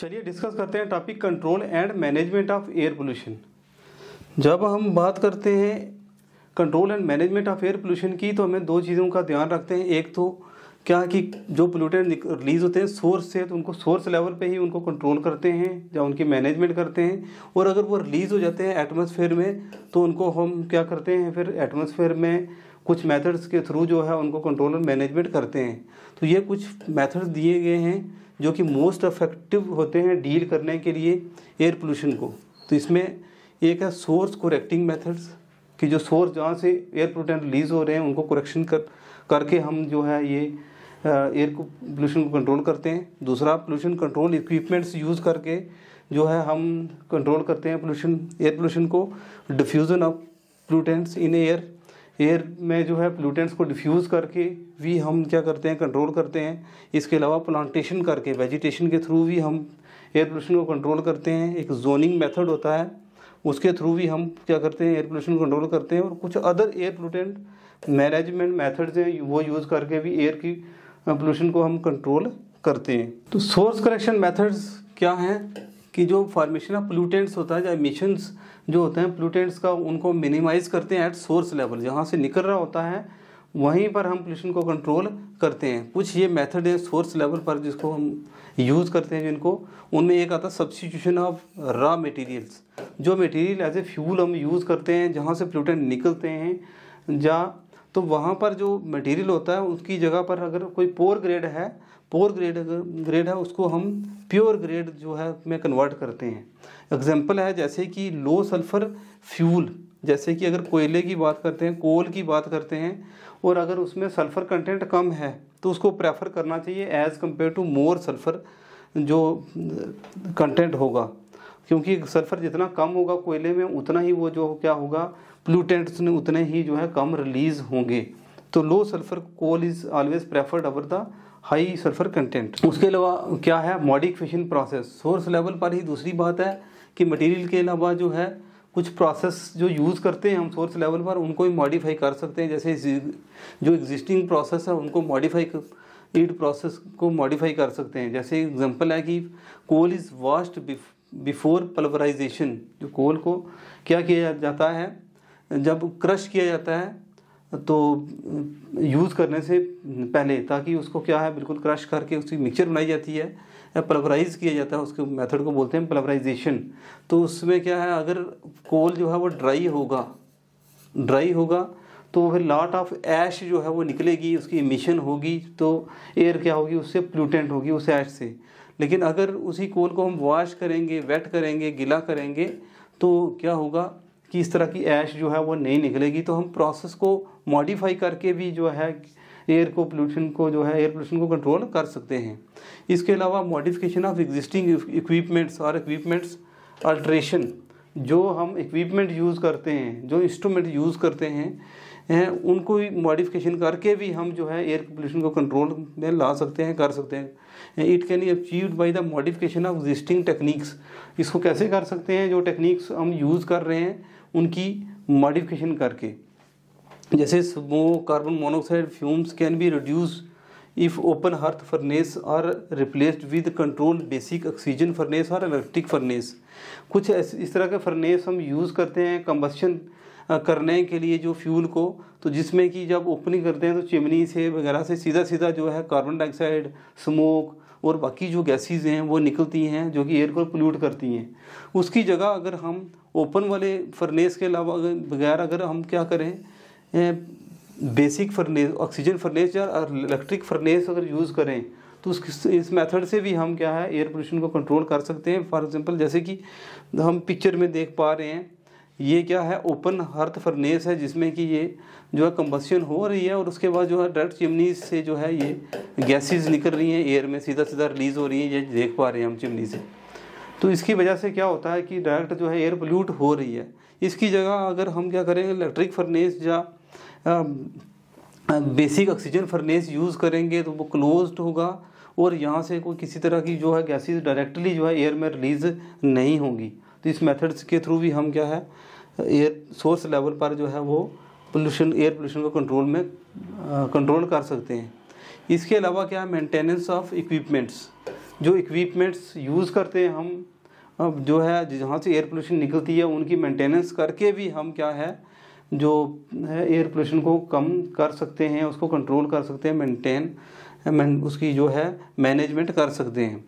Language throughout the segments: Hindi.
चलिए डिस्कस करते हैं topic control and management of air pollution जब हम बात करते हैं control and management of air pollution की तो हमें दो चीज़ों का ध्यान रखते हैं एक तो क्या कि जो पोल्यूटेंट रिलीज़ होते हैं सोर्स से तो उनको सोर्स लेवल पे ही उनको कंट्रोल करते हैं या उनकी मैनेजमेंट करते हैं और अगर वो रिलीज़ हो जाते हैं एटमॉस्फेयर में तो उनको हम क्या करते हैं फिर एटमॉस्फेयर में कुछ मेथड्स के थ्रू जो है उनको कंट्रोल और मैनेजमेंट करते हैं तो ये कुछ मेथड्स दिए गए हैं जो कि मोस्ट अफेक्टिव होते हैं डील करने के लिए एयर पोल्यूशन को तो इसमें एक है सोर्स कोरेक्टिंग मेथड्स कि जो सोर्स जहाँ से एयर पोल्यूटेंट रिलीज़ हो रहे हैं उनको करेक्शन कर करके हम जो है ये एयर को पोल्यूशन को कंट्रोल करते हैं दूसरा पोल्यूशन कंट्रोल इक्विपमेंट्स यूज़ करके जो है हम कंट्रोल करते हैं पोल्यूशन एयर पोल्यूशन को diffusion of pollutants in air air air जो है प्लूटेंट्स को डिफ्यूज़ करके भी हम क्या करते हैं कंट्रोल करते हैं इसके अलावा प्लांटेशन करके वेजिटेशन के थ्रू भी हम एयर पोल्यूशन को कंट्रोल करते हैं एक जोनिंग मेथड होता है उसके थ्रू भी हम क्या करते हैं एयर पोल्यूशन कंट्रोल करते हैं और कुछ other air pollutant management methods हैं वो यूज़ करके भी एयर की पोल्यूशन uh, को हम कंट्रोल करते हैं तो सोर्स करेक्शन मैथड्स क्या हैं कि जो फॉर्मेशन ऑफ प्लूटेंट्स होता है जो मिशन जो होते हैं प्लूटेंट्स का उनको मिनिमाइज करते हैं एट सोर्स लेवल जहाँ से निकल रहा होता है वहीं पर हम पोल्यूशन को कंट्रोल करते हैं कुछ ये मेथड है सोर्स लेवल पर जिसको हम यूज़ करते हैं जिनको उनमें एक आता है सब्सटीट्यूशन ऑफ रॉ मटेरियल्स जो मटेरियल एज ए फ्यूल हम यूज़ करते हैं जहाँ से प्लूटेंट निकलते हैं जहाँ तो वहाँ पर जो मटेरियल होता है उसकी जगह पर अगर कोई पोर ग्रेड है पोअर ग्रेड ग्रेड है उसको हम प्योर ग्रेड जो है में कन्वर्ट करते हैं एग्जाम्पल है जैसे कि लो सल्फ़र फ्यूल जैसे कि अगर कोयले की बात करते हैं कोल की बात करते हैं और अगर उसमें सल्फ़र कंटेंट कम है तो उसको प्रेफर करना चाहिए as compare to more sulphur जो कंटेंट होगा क्योंकि सल्फ़र जितना कम होगा कोयले में उतना ही वो जो क्या होगा प्लूटेंट्स में उतने ही जो है कम रिलीज़ होंगे तो low sulphur coal is always preferred over the high sulphur content उसके अलावा क्या है मॉडिफिकेशन प्रोसेस सोर्स लेवल पर ही दूसरी बात है कि मटेरियल के अलावा जो है कुछ प्रोसेस जो यूज़ करते हैं हम सोर्स लेवल पर उनको भी मॉडिफाई कर सकते हैं जैसे जो एग्जिस्टिंग प्रोसेस है उनको मॉडिफाई ईड प्रोसेस को मॉडिफाई कर सकते हैं जैसे एग्जांपल है कि coal is washed before pulverization जो कोल को क्या किया जाता है जब क्रश किया जाता है तो यूज़ करने से पहले ताकि उसको क्या है बिल्कुल क्रश करके उसकी मिक्सचर बनाई जाती है या पल्वराइज किया जाता है उसके मेथड को बोलते हैं पलवराइजेशन तो उसमें क्या है अगर कोल जो है वो ड्राई होगा ड्राई होगा तो फिर लॉट ऑफ ऐश जो है वो निकलेगी उसकी इमिशन होगी तो एयर क्या होगी उससे प्लूटेंट होगी उस ऐश से लेकिन अगर उसी कोल को हम वॉश करेंगे वेट करेंगे गीला करेंगे तो क्या होगा कि इस तरह की ऐश जो है वो नहीं निकलेगी तो हम प्रोसेस को मॉडिफाई करके भी जो है एयर को पोल्यूशन को जो है एयर पोल्यूशन को कंट्रोल कर सकते हैं इसके अलावा मॉडिफिकेशन ऑफ एग्जिस्टिंग इक्विपमेंट्स और इक्विपमेंट्स अल्ट्रेशन जो हम इक्विपमेंट यूज़ करते हैं जो इंस्ट्रूमेंट यूज़ करते हैं है, उनको भी मॉडिफिकेशन करके भी हम जो है एयर पोल्यूशन को कंट्रोल में ला सकते हैं कर सकते हैं it can achieved by the modification of existing techniques इसको कैसे कर सकते हैं जो टेक्निक्स हम यूज़ कर रहे हैं उनकी मॉडिफिकेशन करके जैसे smoke carbon monoxide fumes can be reduce if open hearth furnace are replaced with control basic oxygen furnace और इलेक्ट्रिक फर्नेस कुछ इस तरह के फर्नेस हम यूज़ करते हैं कम्बस्शन करने के लिए जो फ्यूल को तो जिसमें कि जब ओपनिंग करते हैं तो चिमनी से वगैरह से सीधा सीधा जो है कार्बन डाइऑक्साइड स्मोक और बाकी जो गैसेज़ हैं वो निकलती हैं जो कि एयर को पोल्यूट करती हैं उसकी जगह अगर हम ओपन वाले फर्नेस के अलावा अगर बगैर अगर हम क्या करें बेसिक फर्नेस ऑक्सीजन फर्नेचर और इलेक्ट्रिक फर्नेस अगर यूज़ करें तो उस इस मेथड से भी हम क्या है एयर पोल्यूशन को कंट्रोल कर सकते हैं फॉर एग्जांपल जैसे कि हम पिक्चर में देख पा रहे हैं ये क्या है ओपन हर्थ फर्नेस है जिसमें कि ये जो है कम्बसन हो रही है और उसके बाद जो है डायरेक्ट चिमनी से जो है ये गैसेज निकल रही हैं एयर में सीधा सीधा रिलीज़ हो रही हैं ये देख पा रहे हैं हम चिमनी से तो इसकी वजह से क्या होता है कि डायरेक्ट जो है एयर पोल्यूट हो रही है इसकी जगह अगर हम क्या करें इलेक्ट्रिक फर्नेस या बेसिक ऑक्सीजन फर्नेस यूज़ करेंगे तो वो क्लोज्ड होगा और यहाँ से कोई किसी तरह की जो है गैसेस डायरेक्टली जो है एयर में रिलीज़ नहीं होंगी तो इस मेथड्स के थ्रू भी हम क्या है एयर सोर्स लेवल पर जो है वो पोल्यूशन एयर पोल्यूशन को कंट्रोल में कंट्रोल कर सकते हैं इसके अलावा क्या है मेंटेनेंस ऑफ इक्विपमेंट्स जो इक्विपमेंट्स यूज़ करते हैं हम अब जो है जहाँ से एयर पोल्यूशन निकलती है उनकी मेंटेनेंस करके भी हम क्या है जो है एयर पोल्यूशन को कम कर सकते हैं उसको कंट्रोल कर सकते हैं मेंटेन उसकी जो है मैनेजमेंट कर सकते हैं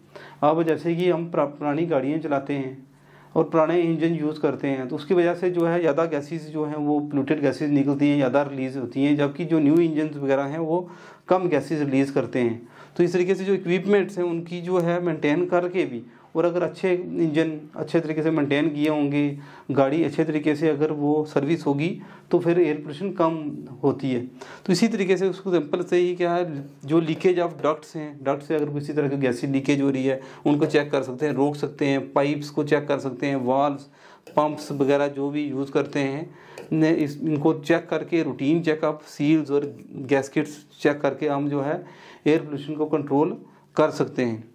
अब जैसे कि हम पुरानी गाड़ियाँ चलाते हैं और पुराने इंजन यूज़ करते हैं तो उसकी वजह से जो है ज़्यादा गैसेस जो हैं वो पोलूटेड गैसेस निकलती हैं ज़्यादा रिलीज़ होती हैं जबकि जो न्यू इंजन वगैरह हैं वो कम गैसेस रिलीज़ करते हैं तो इस तरीके से जो इक्विपमेंट्स हैं उनकी जो है मेंटेन करके भी और अगर अच्छे इंजन अच्छे तरीके से मेंटेन किए होंगे गाड़ी अच्छे तरीके से अगर वो सर्विस होगी तो फिर एयर पोल्यूशन कम होती है तो इसी तरीके से उसको सिंपल से ही क्या है जो लीकेज ऑफ डक्ट्स हैं डक्ट से अगर किसी तरह की गैसी लीकेज हो रही है उनको चेक कर सकते हैं रोक सकते हैं पाइप्स को चेक कर सकते हैं वाल्व पंप्स वगैरह जो भी यूज़ करते हैं ने इस इनको चेक करके रूटीन चेकअप सील्स और गैसकिट्स चेक करके हम जो है एयर पोल्यूशन को कंट्रोल कर सकते हैं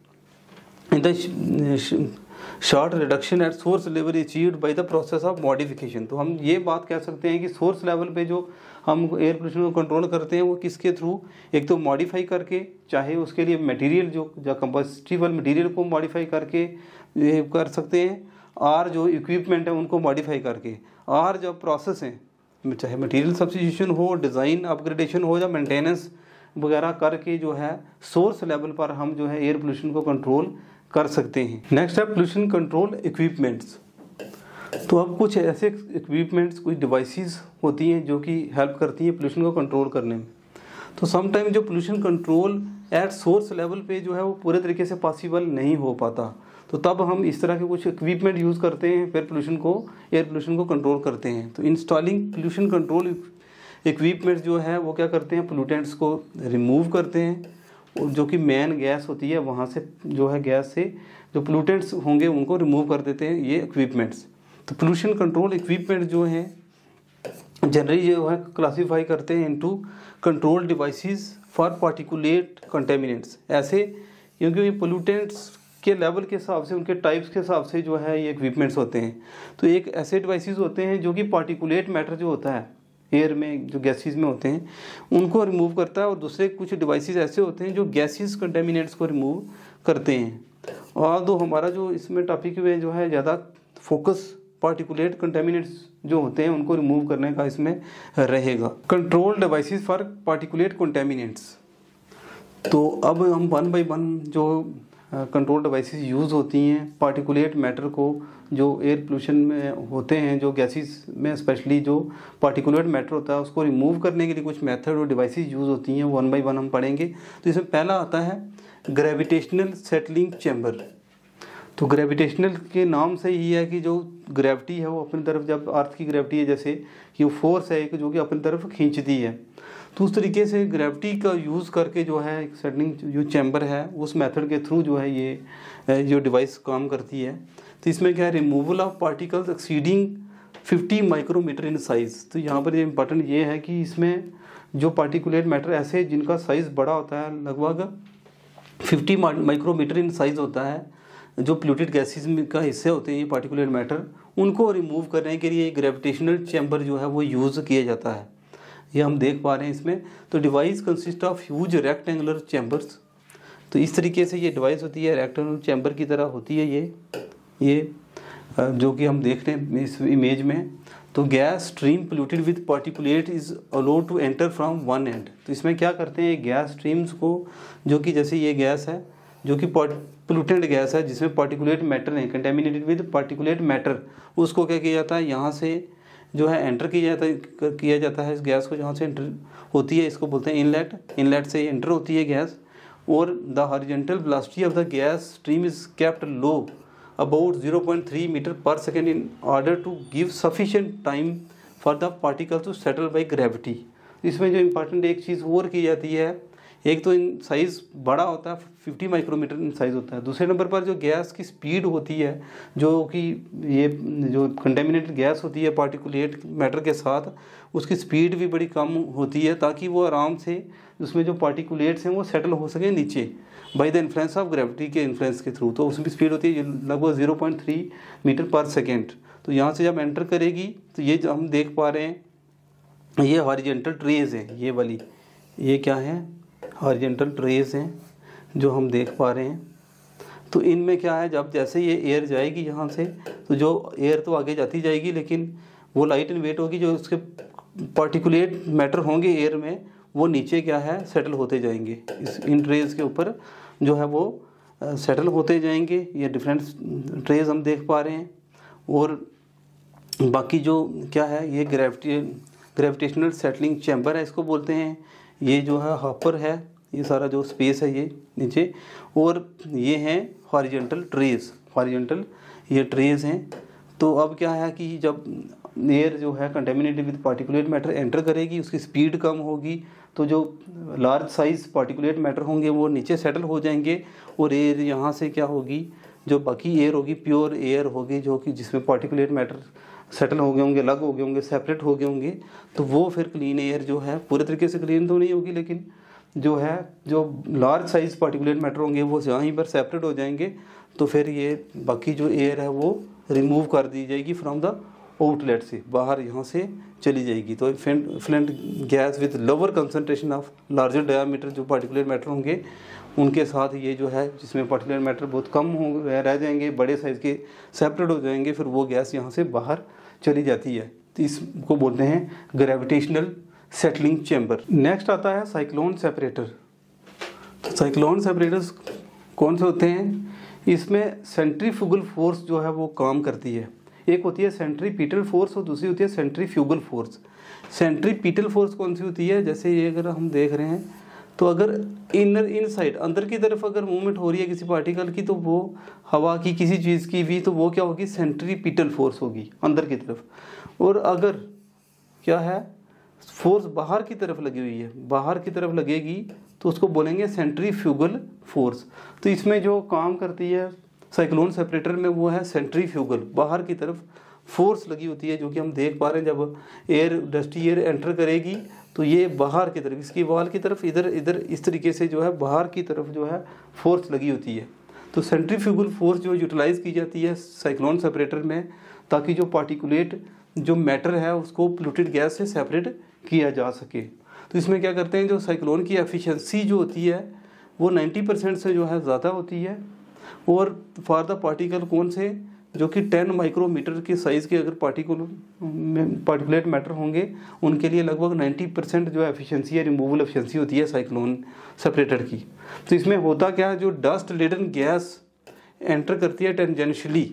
in the short reduction at source level achieved by the process of modification तो हम ये बात कह सकते हैं कि सोर्स लेवल पे जो हम एयर पोल्यूशन को कंट्रोल करते हैं वो किसके थ्रू एक तो मॉडिफाई करके चाहे उसके लिए मटेरियल जो या कंपोस्टिबल मटेरियल को मॉडिफाई करके कर सकते हैं और जो इक्विपमेंट है उनको मॉडिफाई करके आर जो प्रोसेस हैं चाहे मटेरियल सब्सिट्यूशन हो डिज़ाइन अपग्रेडेशन हो या मेंटेनेंस वगैरह करके जो है सोर्स लेवल पर हम जो है एयर पोल्यूशन को कंट्रोल कर सकते हैं नेक्स्ट है पोल्यूशन कंट्रोल इक्विपमेंट्स तो अब कुछ ऐसे इक्विपमेंट्स कुछ डिवाइसेस होती हैं जो कि हेल्प करती हैं पोल्यूशन को कंट्रोल करने में तो समटाइम जो pollution control at source level पे जो है वो पूरे तरीके से पॉसिबल नहीं हो पाता तो तब हम इस तरह के कुछ इक्विपमेंट यूज़ करते हैं फिर पोल्यूशन को एयर पोल्यूशन को कंट्रोल करते हैं तो इंस्टॉलिंग पोल्यूशन कंट्रोल इक्विपमेंट्स जो है वो क्या करते हैं पोलूटेंट्स को रिमूव करते हैं जो कि मेन गैस होती है वहाँ से जो है गैस से जो पोलूटेंट्स होंगे उनको रिमूव कर देते हैं ये इक्विपमेंट्स तो पोल्यूशन कंट्रोल इक्विपमेंट जो हैं जनरली जो है क्लासीफाई करते हैं into control devices for particulate contaminants ऐसे क्योंकि ये पोलूटेंट्स के लेवल के हिसाब से उनके टाइप्स के हिसाब से जो है ये इक्विपमेंट्स होते हैं तो एक ऐसे डिवाइसेस होते हैं जो कि पार्टिकुलेट मैटर जो होता है एयर में जो गैसेस में होते हैं उनको रिमूव करता है और दूसरे कुछ डिवाइसेस ऐसे होते हैं जो गैसेस कंटेमिनेट्स को रिमूव करते हैं और दो हमारा जो इसमें टॉपिक में जो है ज़्यादा फोकस पार्टिकुलेट कंटेमिनेट्स जो होते हैं उनको रिमूव करने का इसमें रहेगा control devices for particulate contaminants तो अब हम वन बाई वन जो कंट्रोल डिवाइसेस यूज़ होती हैं पार्टिकुलेट मैटर को जो एयर पोल्यूशन में होते हैं जो गैसेस में स्पेशली जो पार्टिकुलेट मैटर होता है उसको रिमूव करने के लिए कुछ मेथड और डिवाइसेस यूज़ होती हैं वन बाई वन हम पढ़ेंगे तो इसमें पहला आता है ग्रेविटेशनल सेटलिंग चैम्बर तो ग्रेविटेशनल के नाम से ही है कि जो ग्रेविटी है वो अपनी तरफ जब अर्थ की ग्रेविटी है जैसे कि वो फोर्स है एक जो कि अपनी तरफ खींचती है तो उस तरीके से ग्रेविटी का यूज़ करके जो है सेटलिंग जो चैम्बर है उस मेथड के थ्रू जो है ये जो डिवाइस काम करती है तो इसमें क्या है removal of particles exceeding 50 micrometre in size तो यहाँ पर ये ये है कि इसमें जो पार्टिकुलेट मैटर ऐसे जिनका साइज़ बड़ा होता है लगभग 50 माइक्रोमीटर इन साइज़ होता है जो प्लूटेड गैसेज का हिस्से होते हैं ये पार्टिकुलेट मैटर उनको रिमूव करने के लिए ग्रेविटेशनल चैम्बर जो है वो यूज़ किया जाता है ये हम देख पा रहे हैं इसमें तो device consist of huge rectangular chambers तो इस तरीके से ये डिवाइस होती है रेक्टेंगुलर चैम्बर की तरह होती है ये ये जो कि हम देख रहे हैं इस इमेज में तो gas stream polluted with particulate is allowed to enter from one end तो इसमें क्या करते हैं गैस स्ट्रीम्स को जो कि जैसे ये गैस है जो कि पोल्यूटेड गैस है जिसमें पार्टिकुलेट मैटर है कंटेमिनेटेड विद पार्टिकुलेट मैटर उसको क्या किया जाता है यहाँ से जो है एंटर किया जाता है किया जाता है इस गैस को जहाँ से एंटर होती है इसको बोलते हैं इनलेट इनलेट से एंटर होती है गैस और the horizontal velocity of the gas stream is kept low point 0.3 metre per second in order to give sufficient time for the particle to settle by gravity इसमें जो इम्पोर्टेंट एक चीज़ और की जाती है एक तो इन साइज़ बड़ा होता है 50 माइक्रोमीटर इन साइज़ होता है दूसरे नंबर पर जो गैस की स्पीड होती है जो कि ये जो कंटेमिनेटेड गैस होती है पार्टिकुलेट मैटर के साथ उसकी स्पीड भी बड़ी कम होती है ताकि वो आराम से उसमें जो पार्टिकुलेट्स हैं वो सेटल हो सके नीचे by the influence of gravity के इन्फ्लुएंस के थ्रू तो उसमें स्पीड होती है लगभग zero point three metre per second तो यहाँ से जब एंटर करेगी तो ये हम देख पा रहे हैं ये हॉरिजेंटल ट्रेज है ये वाली ये क्या है हॉरिजेंटल ट्रेज हैं जो हम देख पा रहे हैं तो इनमें क्या है जब जैसे ये एयर जाएगी यहाँ से तो जो एयर तो आगे जाती जाएगी लेकिन वो लाइट एंड वेट होगी जो उसके पार्टिकुलेट मैटर होंगे एयर में वो नीचे क्या है सेटल होते जाएंगे इस इन ट्रेज के ऊपर जो है वो सेटल होते जाएंगे ये डिफरेंट ट्रेज हम देख पा रहे हैं और बाकी जो क्या है ये ग्रेविटी ग्रेविटेशनल सेटलिंग चैम्बर है इसको बोलते हैं ये जो है हॉपर है ये सारा जो स्पेस है ये नीचे और ये हैं हॉरिजेंटल ट्रेज हॉरिजेंटल ये ट्रेस हैं तो अब क्या है कि जब एयर जो है contaminated with particulate matter enter करेगी उसकी स्पीड कम होगी तो जो लार्ज साइज़ पार्टिकुलेट मैटर होंगे वो नीचे सेटल हो जाएंगे और एयर यहाँ से क्या होगी जो बाकी एयर होगी प्योर एयर होगी जो कि जिसमें पार्टिकुलेट मैटर सेटल हो गए होंगे अलग हो गए होंगे सेपरेट हो गए होंगे तो वो फिर क्लीन एयर जो है पूरे तरीके से क्लीन तो नहीं होगी लेकिन जो है जो लार्ज साइज़ पार्टिकुलेट मैटर होंगे वो यहीं पर सेपरेट हो जाएंगे तो फिर ये बाकी जो एयर है वो रिमूव कर दी जाएगी फ्रॉम द आउटलेट से बाहर यहाँ से चली जाएगी तो effluent gas with lower concentration of larger diameter जो पार्टिकुलर मैटर होंगे उनके साथ ये जो है जिसमें पार्टिकुलर मैटर बहुत कम हो रह जाएंगे बड़े साइज़ के सेपरेट हो जाएंगे फिर वो गैस यहाँ से बाहर चली जाती है तो इसको बोलते हैं ग्रेविटेशनल सेटलिंग चैम्बर नेक्स्ट आता है साइक्लोन सेपरेटर तो साइक्लोन सेपरेटर्स कौन से होते हैं इसमें सेंट्रीफुगल फोर्स जो है वो काम करती है एक होती है पीटल फोर्स और दूसरी होती है सेंट्रीफ्यूगल फोर्स पीटल फोर्स कौन सी होती है जैसे ये अगर हम देख रहे हैं तो अगर इनर इनसाइड अंदर की तरफ अगर मूवमेंट हो रही है किसी पार्टिकल की तो वो हवा की किसी चीज़ की भी तो वो क्या होगी सेंट्रीपिटल फोर्स होगी अंदर की तरफ और अगर क्या है फोर्स बाहर की तरफ लगी हुई है बाहर की तरफ लगेगी तो उसको बोलेंगे सेंट्रीफ्यूगल फोर्स तो इसमें जो काम करती है साइक्लोन सेपरेटर में वो है सेंट्री फ्यूगल बाहर की तरफ फोर्स लगी होती है जो कि हम देख पा रहे हैं जब एयर डस्टी एयर एंटर करेगी तो ये बाहर की तरफ इसकी वाल की तरफ इधर इधर इस तरीके से जो है बाहर की तरफ जो है फोर्स लगी होती है तो सेंट्रीफ्यूगल फोर्स जो यूटिलाइज़ की जाती है साइक्लोन सेपरेटर में ताकि जो पार्टिकुलेट जो मैटर है उसको पोल्यूटेड गैस से सेपरेट किया जा सके तो इसमें क्या करते हैं जो साइक्लोन की एफिशिएंसी जो होती है वो 90 परसेंट से जो है ज़्यादा होती है और फॉर द पार्टिकल कौन से जो कि 10 माइक्रोमीटर के साइज़ के अगर पार्टिकुल पार्टिकुलेट मैटर होंगे उनके लिए लगभग 90 परसेंट जो एफिशिएंसी है रिमूवल एफिशिएंसी होती है साइक्लोन सेपरेटर की तो इसमें होता क्या है जो डस्ट लेडन गैस एंटर करती है टेंजेंशली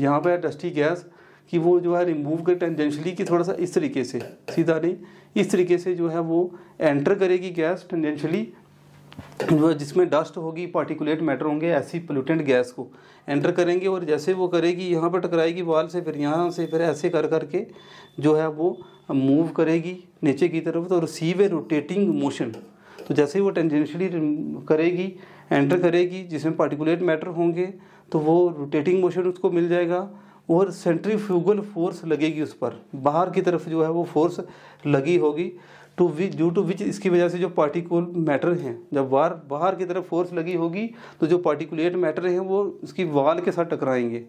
यहाँ पर डस्टी गैस कि वो जो है रिमूव कर टेंजेंशली कि थोड़ा सा इस तरीके से सीधा नहीं इस तरीके से जो है वो एंटर करेगी गैस टेंजेंशली जिसमें डस्ट होगी पार्टिकुलेट मैटर होंगे ऐसी पोल्यूटेंट गैस को एंटर करेंगे और जैसे वो करेगी यहाँ पर टकराएगी वाल से फिर यहाँ से फिर ऐसे कर करके जो है वो मूव करेगी नीचे की तरफ तो रिसीव ए रोटेटिंग मोशन तो जैसे ही वो टेंजेंशली करेगी एंटर करेगी जिसमें पार्टिकुलेट मैटर होंगे तो वो रोटेटिंग मोशन उसको मिल जाएगा और सेंट्रीफ्यूगल फोर्स लगेगी उस पर बाहर की तरफ जो है वो फोर्स लगी होगी to which due to which इसकी वजह से जो पार्टिकुल मैटर हैं जब बाहर बाहर की तरफ फोर्स लगी होगी तो जो पार्टिकुलेट मैटर हैं वो उसकी वाल के साथ टकराएंगे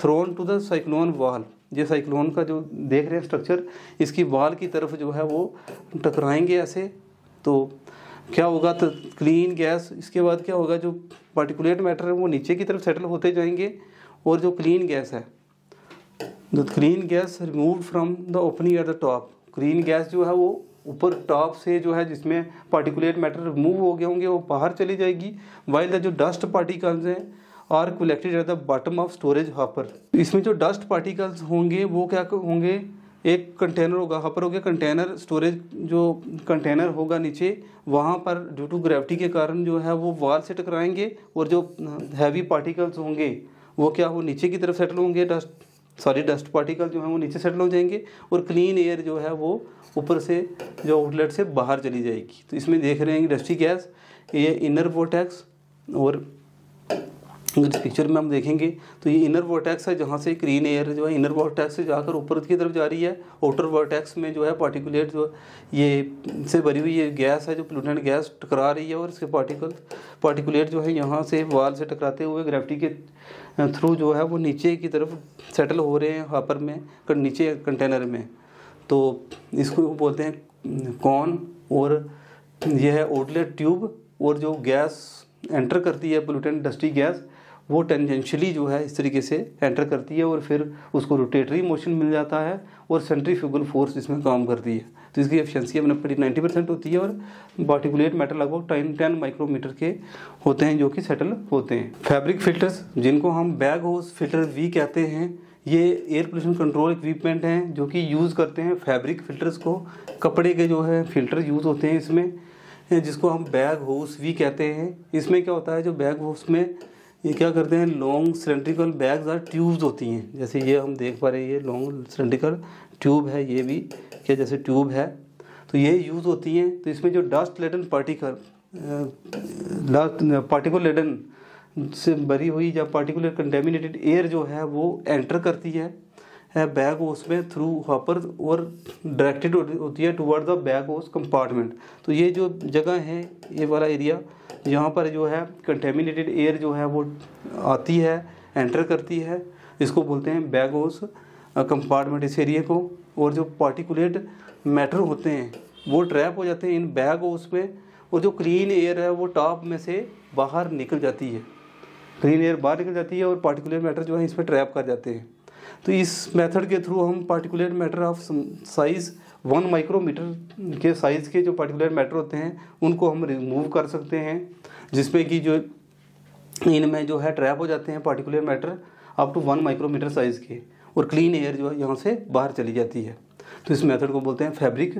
thrown to the cyclone wall ये साइक्लोन का जो देख रहे हैं स्ट्रक्चर इसकी वाल की तरफ जो है वो टकराएंगे ऐसे तो क्या होगा तो क्लीन गैस इसके बाद क्या होगा जो पार्टिकुलेट मैटर है वो नीचे की तरफ सेटल होते जाएंगे और जो क्लीन गैस है the clean gas remove from the opening at the top clean gas जो है वो ऊपर टॉप से जो है जिसमें पार्टिकुलेट मैटर रिमूव हो गए होंगे वो बाहर चली जाएगी वाइल द जो डस्ट पार्टिकल्स हैं are collected at the bottom of storage hopper इसमें जो डस्ट पार्टिकल्स होंगे वो क्या होंगे एक कंटेनर होगा हॉपर हो गया कंटेनर स्टोरेज जो कंटेनर होगा नीचे वहाँ पर ड्यू टू ग्रेविटी के कारण जो है वो वॉल से टकराएंगे और जो हैवी पार्टिकल्स होंगे वो क्या हो नीचे की तरफ सेटल होंगे डस्ट सॉरी डस्ट पार्टिकल जो है वो नीचे सेटल हो जाएंगे और क्लीन एयर जो है वो ऊपर से जो आउटलेट से बाहर चली जाएगी तो इसमें देख रहे हैं डस्टी गैस ये इनर वोटैक्स और अगर इस पिक्चर में हम देखेंगे तो ये इनर वोटैक्स है जहाँ से ग्रीन एयर जो है इनर वोटैक्स से जाकर ऊपर की तरफ जा रही है आउटर वोटैक्स में जो है पार्टिकुलेट जो ये से भरी हुई ये गैस है जो प्लूटेंट गैस टकरा रही है और इसके पार्टिकल पार्टिकुलेट जो है यहाँ से वाल से टकराते हुए ग्रेविटी के थ्रू जो है वो नीचे की तरफ सेटल हो रहे हैं हापर में नीचे कंटेनर में तो इसको बोलते हैं कॉन और यह है ओटलेट ट्यूब और जो गैस एंटर करती है पोल्यूटेंट डस्टी गैस वो टेंजेंशली जो है इस तरीके से एंटर करती है और फिर उसको रोटेटरी मोशन मिल जाता है और सेंट्रीफ्यूगल फोर्स इसमें काम करती है तो इसकी एफिशिएंसी अपने नाइन्टी परसेंट होती है और पार्टिकुलेट मैटर लगभग टेन टेन माइक्रोमीटर के होते हैं जो कि सेटल होते हैं फैब्रिक फिल्टर्स जिनको हम बैग हाउस फिल्टर भी कहते हैं ये एयर पोल्यूशन कंट्रोल इक्विपमेंट हैं जो कि यूज़ करते हैं फैब्रिक फिल्टर्स को कपड़े के जो है फिल्टर यूज़ होते हैं इसमें जिसको हम बैग हाउस भी कहते हैं इसमें क्या होता है जो बैग हाउस में ये क्या करते हैं लॉन्ग सिलेंड्रिकल बैग्स और ट्यूब्स होती हैं जैसे ये हम देख पा रहे हैं ये लॉन्ग सिलेंड्रिकल ट्यूब है ये भी क्या जैसे ट्यूब है तो ये यूज़ होती हैं तो इसमें जो dust laden particle particle laden से भरी हुई या पार्टिकुलर कंटेमिनेटेड एयर जो है वो एंटर करती है बैग होस में थ्रू हॉपर और डायरेक्टेड होती है toward the bag house compartment तो ये जो जगह है ये वाला एरिया यहाँ पर जो है कंटेमिनेटेड एयर जो है वो आती है एंटर करती है इसको बोलते हैं बैग होस कंपार्टमेंट इस एरिए को और जो पार्टिकुलेट मैटर होते हैं वो ट्रैप हो जाते हैं इन बैग होस में और जो क्लीन एयर है वो टॉप में से बाहर निकल जाती है ग्रीन एयर बाहर निकल जाती है और पार्टिकुलर मैटर जो है इसमें ट्रैप कर जाते हैं तो इस मेथड के थ्रू हम particular matter of size one micrometre के साइज़ के जो पार्टिकुलर मैटर होते हैं उनको हम रिमूव कर सकते हैं जिसमें कि जो इनमें जो है ट्रैप हो जाते हैं particular matter up to one micrometer size के और क्लीन एयर जो है यहाँ से बाहर चली जाती है तो इस मेथड को बोलते हैं फैब्रिक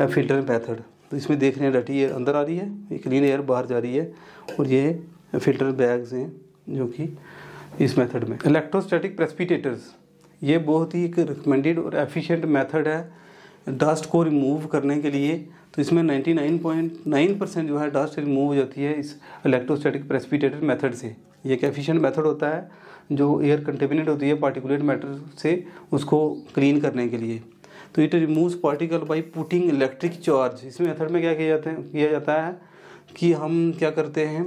फिल्टर मेथड तो इसमें देख रहे हैं डटी एयर अंदर आ रही है ये क्लीन एयर बाहर जा रही है और ये फिल्टर बैग्स हैं जो कि इस मेथड में इलेक्ट्रोस्टैटिक प्रेस्पिटेटर्स ये बहुत ही एक रिकमेंडेड और एफिशिएंट मेथड है डस्ट को रिमूव करने के लिए तो इसमें 99.9 परसेंट जो है डस्ट रिमूव हो जाती है इस इलेक्ट्रोस्टैटिक प्रेस्पिटेटर मेथड से ये एक एफिशिएंट मेथड होता है जो एयर कंटेमिनेट होती है पार्टिकुलेट मैटर से उसको क्लीन करने के लिए तो it removes particle by putting electric charge इस मेथड में क्या किया जाता है किया जाता है कि हम क्या करते हैं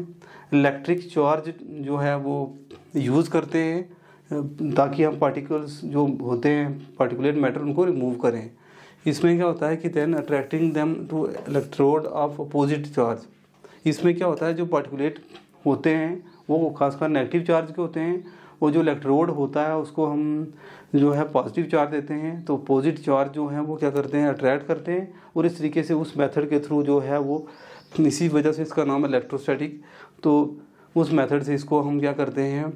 इलेक्ट्रिक चार्ज जो है वो यूज़ करते हैं ताकि हम पार्टिकल्स जो होते हैं पार्टिकुलेट मैटर उनको रिमूव करें इसमें क्या होता है कि then attracting them to electrode of opposite charge इसमें क्या होता है जो पार्टिकुलेट होते हैं वो खासकर नेगेटिव चार्ज के होते हैं वो जो इलेक्ट्रोड होता है उसको हम जो है पॉजिटिव चार्ज देते हैं तो पॉजिटिव चार्ज जो है वो क्या करते हैं अट्रैक्ट करते हैं और इस तरीके से उस मेथड के थ्रू जो है वो इसी वजह से इसका नाम इलेक्ट्रोस्टैटिक तो उस मेथड से इसको हम क्या करते हैं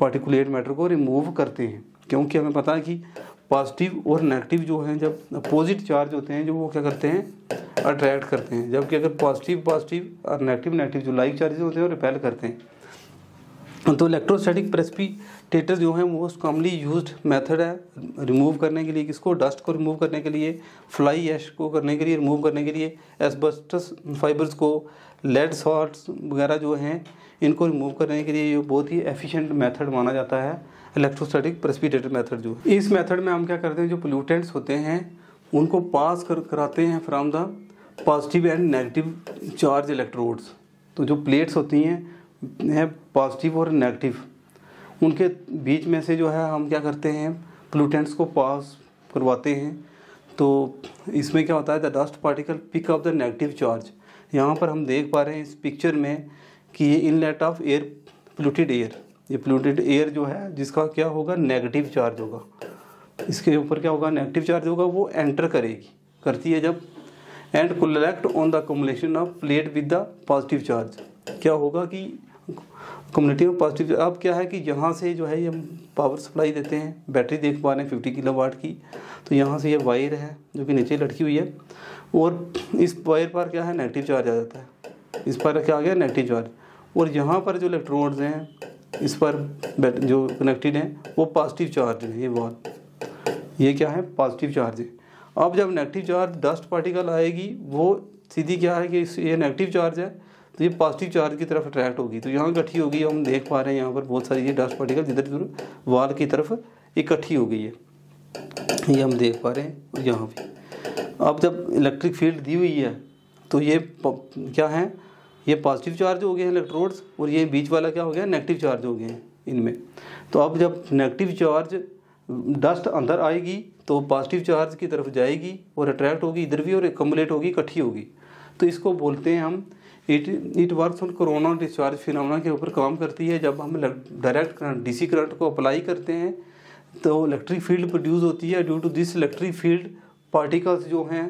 पार्टिकुलेट मैटर को रिमूव करते हैं क्योंकि हमें पता है कि पॉजिटिव और नेगेटिव जो हैं जब अपोजिट चार्ज होते हैं जो वो क्या करते हैं अट्रैक्ट करते हैं जबकि अगर पॉजिटिव पॉजिटिव और नेगेटिव नेगेटिव जो लाइक चार्जेस होते हैं वो रिपेल करते हैं तो इलेक्ट्रोस्टैटिक टेटर जो है मोस्ट कॉमनली यूज मेथड है रिमूव करने के लिए किसको डस्ट को रिमूव करने के लिए फ्लाई ऐश को करने के लिए रिमूव करने के लिए एसबस्टस फाइबर्स को लेड सॉल्ट्स वगैरह जो हैं इनको रिमूव करने के लिए ये बहुत ही एफिशिएंट मेथड माना जाता है इलेक्ट्रोस्टैटिक प्रेसिपिटेटर मेथड जो इस मेथड में हम क्या करते हैं जो पोल्यूटेंट्स होते हैं उनको पास कर कराते हैं from the positive and negative charge electrodes तो जो प्लेट्स होती हैं है पॉजिटिव और नेगेटिव उनके बीच में से जो है हम क्या करते हैं पोल्यूटेंट्स को पास करवाते हैं तो इसमें क्या होता है the dust particle pick up the negative charge यहाँ पर हम देख पा रहे हैं इस पिक्चर में कि ये inlet of air polluted air ये पोल्यूटेड एयर जो है जिसका क्या होगा नेगेटिव चार्ज होगा इसके ऊपर क्या होगा नेगेटिव चार्ज होगा वो एंटर करेगी करती है जब and collect on the accumulation of plate with the positive charge क्या होगा कि कम्युनिटी में पॉजिटिव अब क्या है कि यहाँ से जो है ये हम पावर सप्लाई देते हैं बैटरी देख पा रहे हैं फिफ्टी किलो वाट की तो यहाँ से ये वायर है जो कि नीचे लटकी हुई है और इस वायर पर क्या है नेगेटिव चार्ज आ जाता है इस पर क्या आ गया नेगेटिव चार्ज और यहाँ पर जो इलेक्ट्रोड्स हैं इस पर जो कनेक्टेड हैं वो पॉजिटिव चार्ज है ये वॉल ये क्या है पॉजिटिव चार्ज है अब जब नेगेटिव चार्ज डस्ट पार्टिकल आएगी वो सीधी क्या है कि ये नेगेटिव चार्ज है तो ये पॉजिटिव चार्ज की तरफ अट्रैक्ट होगी तो यहाँ इकट्ठी होगी हम देख पा रहे हैं यहाँ पर बहुत सारी ये डस्ट पार्टिकल जिधर जिधर वाल की तरफ इकट्ठी हो गई है ये हम देख पा रहे हैं यहाँ भी अब जब इलेक्ट्रिक फील्ड दी हुई है तो ये क्या है ये पॉजिटिव चार्ज हो गए हैं इलेक्ट्रोड्स और ये बीच वाला क्या हो गया नेगेटिव चार्ज हो गए हैं इनमें तो अब जब नेगेटिव चार्ज डस्ट अंदर आएगी तो पॉजिटिव चार्ज की तरफ जाएगी और अट्रैक्ट होगी इधर भी और एकम्बुलेट होगी इकट्ठी होगी तो इसको बोलते हैं हम it it work on corona discharge phenomena के ऊपर काम करती है जब हम डायरेक्ट करंट डीसी करंट को अप्लाई करते हैं तो इलेक्ट्रिक फील्ड प्रोड्यूस होती है due to this electric field particles जो हैं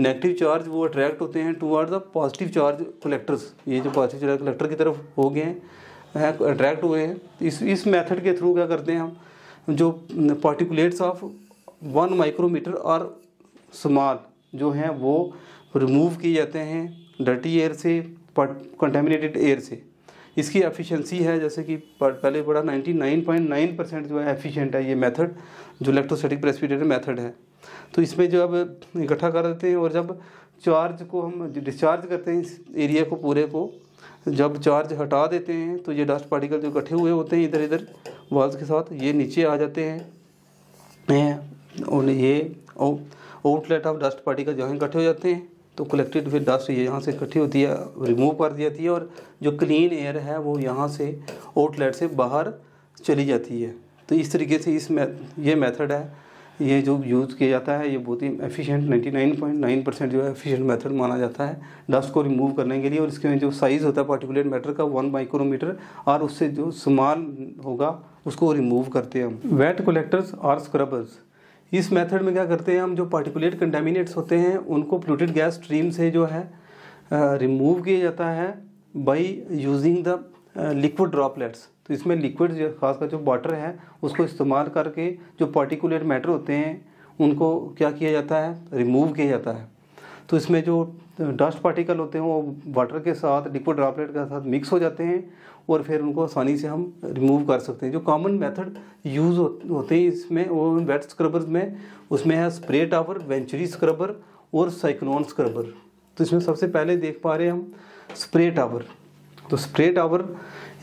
नेगेटिव चार्ज वो अट्रैक्ट होते हैं toward the positive charge collectors ये जो पॉजिटिव चार्ज कलेक्टर की तरफ हो गए हैं अट्रैक्ट हुए हैं इस इस मेथड के थ्रू क्या करते हैं हम जो पार्टिकुलेट्स ऑफ वन माइक्रोमीटर और स्मॉल जो हैं वो रिमूव किए जाते हैं डर्टी एयर से कंटेमिनेटेड एयर से इसकी एफिशिएंसी है जैसे कि पहले बड़ा 99.9 परसेंट जो है एफिशिएंट है ये मेथड जो इलेक्ट्रोस्टैटिक प्रेसिपिटेटर मेथड है तो इसमें जो अब इकट्ठा कर देते हैं और जब चार्ज को हम डिस्चार्ज करते हैं इस एरिया को पूरे को जब चार्ज हटा देते हैं तो ये डस्ट पार्टिकल जो इकट्ठे हुए होते हैं इधर इधर वॉल्स के साथ ये नीचे आ जाते हैं और ये आउटलेट ऑफ डस्ट पार्टिकल जहाँ इकट्ठे हो जाते हैं तो कलेक्टेड फिर डस्ट ये यहाँ से इकट्ठी होती है रिमूव कर दी जाती है और जो क्लीन एयर है वो यहाँ से आउटलेट से बाहर चली जाती है तो इस तरीके से इस मै ये मेथड है ये जो यूज़ किया जाता है ये बहुत ही एफिशिएंट 99.9 परसेंट जो है एफिशिएंट मेथड माना जाता है डस्ट को रिमूव करने के लिए और इसके जो साइज़ होता है पार्टिकुलेट मैटर का वन माइक्रोमीटर और उससे जो समान होगा उसको रिमूव करते हैं हम वेट कलेक्टर्स और स्क्रबर्स इस मेथड में क्या करते हैं हम जो पार्टिकुलेट कंटेमिनेट्स होते हैं उनको प्लूटेड गैस स्ट्रीम से जो है रिमूव किया जाता है by using the liquid droplets तो इसमें लिक्विड जो खासकर जो वाटर है उसको इस्तेमाल करके जो पार्टिकुलेट मैटर होते हैं उनको क्या किया जाता है रिमूव किया जाता है तो इसमें जो डस्ट पार्टिकल होते हैं वो वाटर के साथ लिक्विड ड्रॉपलेट के साथ मिक्स हो जाते हैं और फिर उनको आसानी से हम रिमूव कर सकते हैं जो कॉमन मेथड यूज़ होते हैं इसमें वो वेट स्क्रबर में उसमें है स्प्रे टावर वेंचुरी स्क्रबर और साइक्लोन स्क्रबर तो इसमें सबसे पहले देख पा रहे हैं हम स्प्रे टावर तो स्प्रे टावर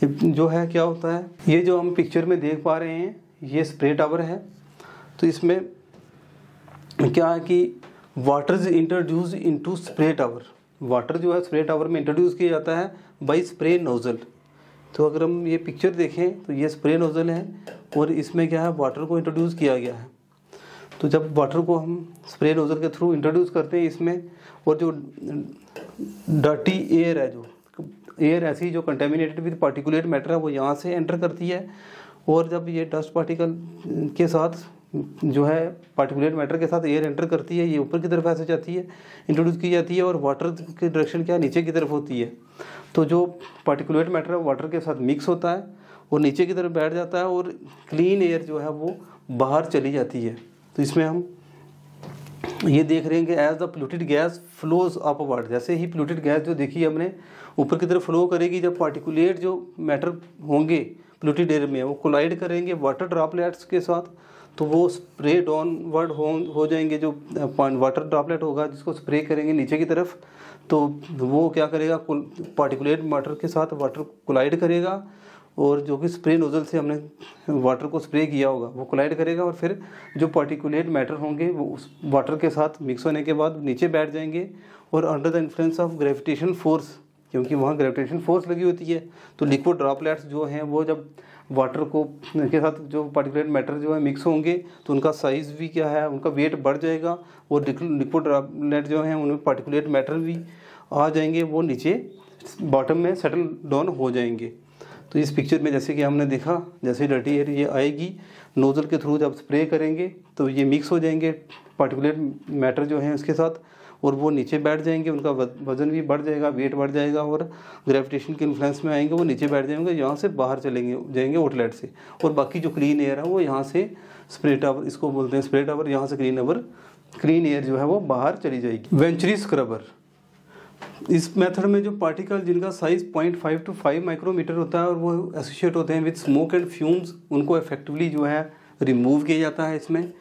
जो है क्या होता है ये जो हम पिक्चर में देख पा रहे हैं ये स्प्रे टावर है तो इसमें क्या है कि water is introduce into spray tower water जो है स्प्रे टावर में इंट्रोड्यूस किया जाता है बाई स्प्रे नोज़ल तो अगर हम ये पिक्चर देखें तो ये स्प्रे नोज़ल है और इसमें क्या है वाटर को इंट्रोड्यूस किया गया है तो जब वाटर को हम स्प्रे नोज़ल के थ्रू इंट्रोड्यूस करते हैं इसमें और जो डर्टी एयर है जो एयर ऐसी जो कंटेमिनेटेड विद पार्टिकुलेट मैटर है वो यहाँ से एंटर करती है और जब ये डस्ट पार्टिकल के साथ जो है पार्टिकुलेट मैटर के साथ एयर एंटर करती है ये ऊपर की तरफ ऐसे जाती है इंट्रोड्यूस की जाती है और वाटर की डायरेक्शन क्या नीचे की तरफ होती है तो जो पार्टिकुलेट मैटर है वाटर के साथ मिक्स होता है और नीचे की तरफ बैठ जाता है और क्लीन एयर जो है वो बाहर चली जाती है तो इसमें हम ये देख रहे हैं कि as the polluted gas flows upward जैसे ही प्लूटेड गैस जो देखी हमने ऊपर की तरफ फ्लो करेगी जब पार्टिकुलेट जो मैटर होंगे प्लूटेड एयर में वो कोलाइड करेंगे वाटर ड्रॉपलेट्स के साथ तो वो स्प्रे वर्ड हो हो जाएंगे जो वाटर ड्रॉपलेट होगा जिसको स्प्रे करेंगे नीचे की तरफ तो वो क्या करेगा पार्टिकुलेट वाटर के साथ वाटर कोलाइड करेगा और जो कि स्प्रे नोज़ल से हमने वाटर को स्प्रे किया होगा वो कोलाइड करेगा और फिर जो पार्टिकुलेट मैटर होंगे वो उस वाटर के साथ मिक्स होने के बाद नीचे बैठ जाएंगे और under the influence of gravitation force क्योंकि वहाँ ग्रेविटेशन फोर्स लगी होती है तो लिक्विड ड्रॉपलेट्स जो हैं वो जब वाटर को के साथ जो पार्टिकुलेट मैटर जो है मिक्स होंगे तो उनका साइज़ भी क्या है उनका वेट बढ़ जाएगा और लिक्विड ड्रॉपलेट जो हैं उनमें पार्टिकुलेट मैटर भी आ जाएंगे वो नीचे बॉटम में सेटल डाउन हो जाएंगे तो इस पिक्चर में जैसे कि हमने देखा जैसे डर्टी एयर ये आएगी नोज़ल के थ्रू जब स्प्रे करेंगे तो ये मिक्स हो जाएंगे पार्टिकुलेट मैटर जो है उसके साथ और वो नीचे बैठ जाएंगे उनका वजन भी बढ़ जाएगा वेट बढ़ जाएगा और ग्रेविटेशन के इन्फ्लुएंस में आएंगे वो नीचे बैठ जाएंगे यहाँ से बाहर चलेंगे जाएंगे आउटलेट से और बाकी जो क्लीन एयर है वो यहाँ से स्प्रे टावर इसको बोलते हैं स्प्रे टावर यहाँ से क्लीन एवर क्लीन एयर जो है वो बाहर चली जाएगी वेंचरी स्क्रबर इस मेथड में जो पार्टिकल जिनका साइज 0.5 टू 5 माइक्रोमीटर होता है और वो एसोसिएट होते हैं विद स्मोक एंड फ्यूम्स उनको इफेक्टिवली जो है रिमूव किया जाता है इसमें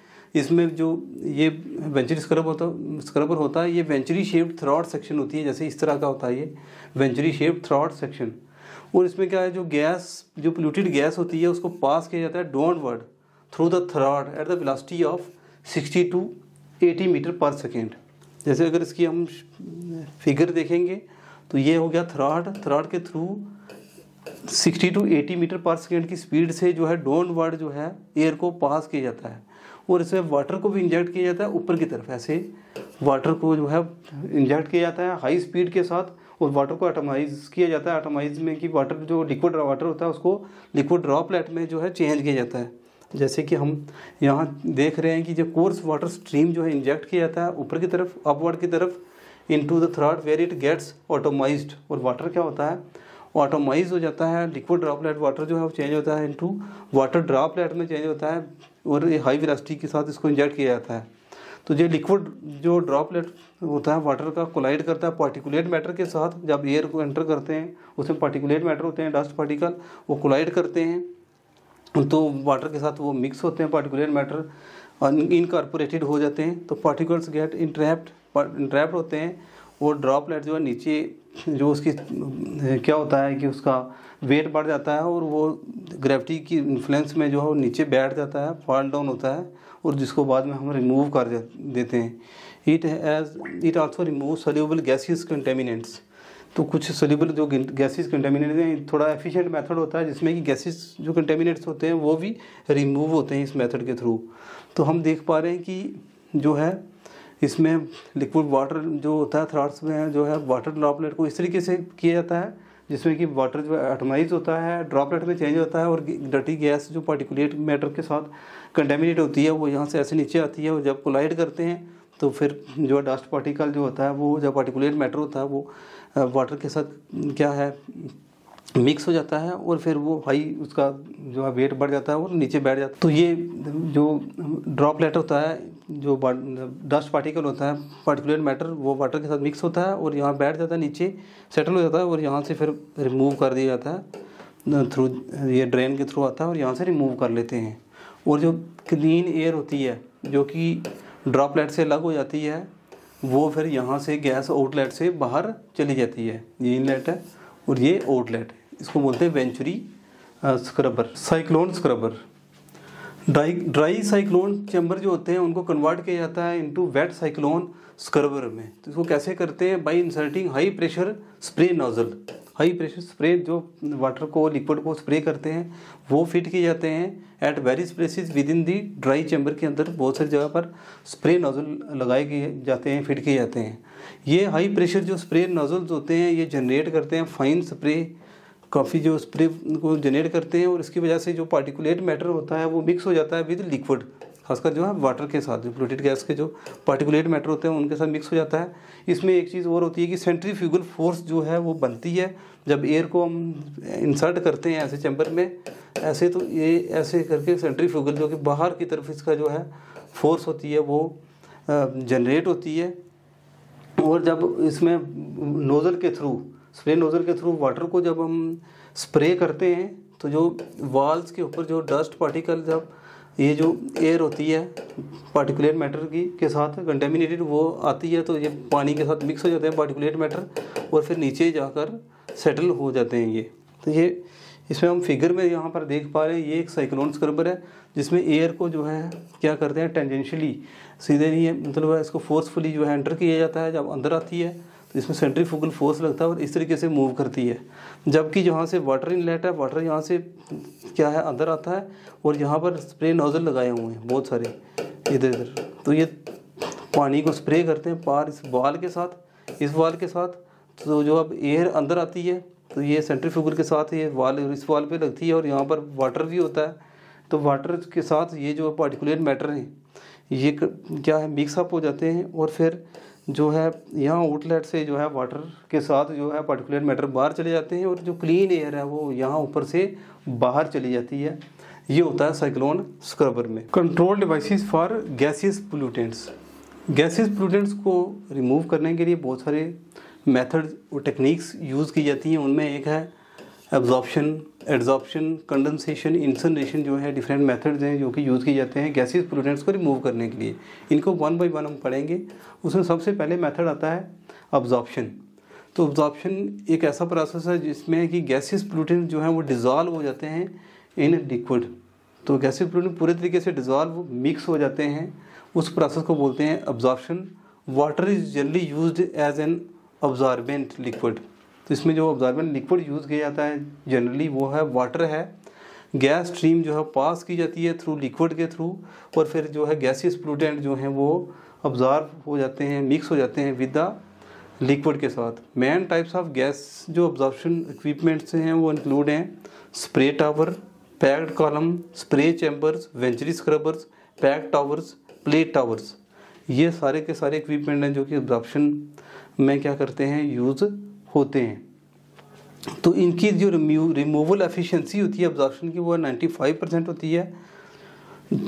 इसमें जो ये वेंचरी स्क्रब होता स्क्रबर होता है ये वेंचरी शेप्ड थ्रॉड सेक्शन होती है जैसे इस तरह का होता है ये वेंचरी शेप्ड थ्रॉड सेक्शन और इसमें क्या है जो गैस जो पोल्यूटेड गैस होती है उसको पास किया जाता है downward through the throat at the velocity of sixty to eighty metre per second जैसे अगर इसकी हम फिगर देखेंगे तो ये हो गया थ्राड थ्राड के through 60 to 80 metre per second की स्पीड से जो है डोन वर्ड जो है एयर को पास किया जाता है और इसमें वाटर को भी इंजेक्ट किया जाता है ऊपर की तरफ ऐसे वाटर को जो है इंजेक्ट किया जाता है हाई स्पीड के साथ और वाटर को एटमाइज किया जाता है एटमाइज में कि वाटर जो लिक्विड वाटर होता है उसको लिक्विड ड्रॉपलेट में जो है चेंज किया जाता है जैसे कि हम यहाँ देख रहे हैं कि जो कोर्स वाटर स्ट्रीम जो है इंजेक्ट किया जाता है ऊपर की तरफ अपवर्ड की तरफ into the throat where it gets atomise और वाटर क्या होता है ऑटोमाइज हो जाता है लिक्विड ड्रॉपलेट वाटर जो है वो चेंज होता है इनटू वाटर ड्रॉपलेट में चेंज होता है और ये हाई वेलोसिटी के साथ इसको इंजेक्ट किया जाता है तो ये लिक्विड जो ड्रॉपलेट होता है वाटर का कोलाइड करता है पार्टिकुलेट मैटर के साथ जब एयर को एंटर करते हैं उसमें पार्टिकुलेट मैटर होते हैं डस्ट पार्टिकल वो कोलाइड करते हैं तो वाटर के साथ वो मिक्स होते हैं पार्टिकुलर मैटर इनकारपोरेटेड हो जाते हैं तो पार्टिकल्स गेट इंट्रैप्ड इंट्रैप्ड होते हैं और ड्रॉपलेट जो है नीचे जो उसकी क्या होता है कि उसका वेट बढ़ जाता है और वो ग्रेविटी की इन्फ्लुएंस में जो है वो नीचे बैठ जाता है फॉल डाउन होता है और जिसको बाद में हम रिमूव कर देते हैं it has it also remove soluble gaseous contaminants तो कुछ सोल्यूबल जो गैसेस कंटेमिनेट हैं थोड़ा एफिशिएंट मेथड होता है जिसमें कि गैसेस जो कंटेमिनेट्स होते हैं वो भी रिमूव होते हैं इस मेथड के थ्रू तो हम देख पा रहे हैं कि जो है इसमें लिक्विड वाटर जो होता है थ्रॉट्स में है जो है वाटर ड्रॉपलेट को इस तरीके से किया जाता है जिसमें कि वाटर जो एटमाइज होता है ड्रॉपलेट में चेंज होता है और डटी गैस जो पार्टिकुलेट मैटर के साथ कंटेमिनेट होती है वो यहाँ से ऐसे नीचे आती है और जब कोलाइड करते हैं तो फिर जो डस्ट पार्टिकल जो होता है वो जो पार्टिकुलेट मैटर होता है वो वाटर के साथ क्या है मिक्स हो जाता है और फिर वो हाई उसका जो है वेट बढ़ जाता है और नीचे बैठ जाता है तो ये जो ड्रॉपलेट होता है जो डस्ट पार्टिकल होता है पार्टिकुलेट मैटर वो वाटर के साथ मिक्स होता है और यहाँ बैठ जाता है नीचे सेटल हो जाता है और यहाँ से फिर रिमूव कर दिया जाता है थ्रू ये ड्रेन के थ्रू आता है और यहाँ से रिमूव कर लेते हैं और जो क्लीन एयर होती है जो कि ड्रॉपलेट से अलग हो जाती है वो फिर यहाँ से गैस आउटलेट से बाहर चली जाती है ये इनलेट है और ये आउटलेट इसको बोलते हैं venturi scrubber cyclone scrubber dry dry cyclone chamber जो होते हैं उनको कन्वर्ट किया जाता है इनटू वेट साइक्लोन स्क्रबर में तो इसको कैसे करते हैं by inserting high pressure spray nozzle high pressure spray जो वाटर को लिक्विड को स्प्रे करते हैं वो फिट किए जाते हैं at various places within the dry chamber के अंदर बहुत सारी जगह पर स्प्रे नोज़ल लगाए किए जाते हैं फिट किए जाते हैं ये हाई प्रेशर जो स्प्रे नोज़ल्स होते हैं ये जनरेट करते हैं फाइन स्प्रे काफ़ी जो स्प्रे को जनरेट करते हैं और इसकी वजह से जो पार्टिकुलेट मैटर होता है वो मिक्स हो जाता है विद लिक्विड खासकर जो है वाटर के साथ जो फ्लोटेड गैस के जो पार्टिकुलेट मैटर होते हैं उनके साथ मिक्स हो जाता है इसमें एक चीज़ और होती है कि सेंट्रीफ्यूगल फोर्स जो है वो बनती है जब एयर को हम इंसर्ट करते हैं ऐसे चैम्बर में ऐसे तो ये ऐसे करके सेंट्रीफ्यूगल जो कि बाहर की तरफ इसका जो है फोर्स होती है वो जनरेट होती है और जब इसमें नोज़ल के थ्रू स्प्रे नोज़ल के थ्रू वाटर को जब हम स्प्रे करते हैं तो जो वाल्स के ऊपर जो डस्ट पार्टिकल जब ये जो एयर होती है पार्टिकुलेट मैटर की के साथ कंटेमिनेटेड वो आती है तो ये पानी के साथ मिक्स हो जाते हैं पार्टिकुलेट मैटर और फिर नीचे जाकर सेटल हो जाते हैं ये तो ये इसमें हम फिगर में यहाँ पर देख पा रहे हैं ये एक साइक्लोन स्क्रबर है जिसमें एयर को जो है क्या करते हैं टेंजेंशली सीधे नहीं है मतलब इसको फोर्सफुली जो है एंटर किया जाता है जब अंदर आती है तो इसमें सेंट्रीफ्यूगल फोर्स लगता है और इस तरीके से मूव करती है जबकि जहाँ से वाटर इनलेट है वाटर यहाँ से क्या है अंदर आता है और यहाँ पर स्प्रे नोज़ल लगाए हुए हैं बहुत सारे इधर इधर तो ये पानी को स्प्रे करते हैं पार इस बाल के साथ इस बाल के साथ तो जो अब एयर अंदर आती है तो ये फूगल के साथ ये वाल इस वाल पर लगती है और यहाँ पर वाटर भी होता है तो वाटर के साथ ये जो पार्टिकुलेट मैटर हैं ये क्या है मिक्सअप हो जाते हैं और फिर जो है यहाँ आउटलेट से जो है वाटर के साथ जो है पर्टिकुलर मैटर बाहर चले जाते हैं और जो क्लीन एयर है वो यहाँ ऊपर से बाहर चली जाती है ये होता है साइक्लोन स्क्रबर में control devices for gases pollutants gases pollutants को रिमूव करने के लिए बहुत सारे मेथड और टेक्निक्स यूज़ की जाती हैं उनमें एक है एब्जॉर्प्शन एड्जॉर्प्शन कंडेंसेशन इंसनेशन जो है डिफरेंट मेथड्स हैं जो कि यूज़ किए जाते हैं गैसेस प्रोडक्ट्स को रिमूव करने के लिए इनको वन बाई वन हम पढ़ेंगे उसमें सबसे पहले मेथड आता है अब्जॉर्प्शन तो ऑब्जॉर्प्शन एक ऐसा प्रोसेस है जिसमें कि गैसेस प्रोटीन जो है वो डिज़ॉल्व हो जाते हैं इन लिक्विड तो गैसेस प्रोटीन पूरे तरीके से डिज़ॉल्व मिक्स हो जाते हैं उस प्रोसेस को बोलते हैं absorption water is generally use as an absorbent liquid तो इसमें जो ऑब्जॉर्बेंट लिक्विड यूज़ किया जाता है जनरली वो है वाटर है गैस स्ट्रीम जो है पास की जाती है थ्रू लिक्विड के थ्रू और फिर जो है गैसियस प्लूटेंट जो हैं वो ऑब्जॉर्व हो जाते हैं मिक्स हो जाते हैं विद द लिक्विड के साथ मेन टाइप्स ऑफ गैस जो ऑब्जॉर्प्शन इक्विपमेंट्स हैं वो इंक्लूड हैं spray tower packed column spray chambers venturi scrubbers pack towers plate towers ये सारे के सारे इक्विपमेंट हैं जो कि ऑब्जॉर्बन में क्या करते हैं यूज़ होते हैं तो इनकी जो रिम्यू रिमूवल एफिशिएंसी होती है ऑब्जॉर्प्शन की वो 95 परसेंट होती है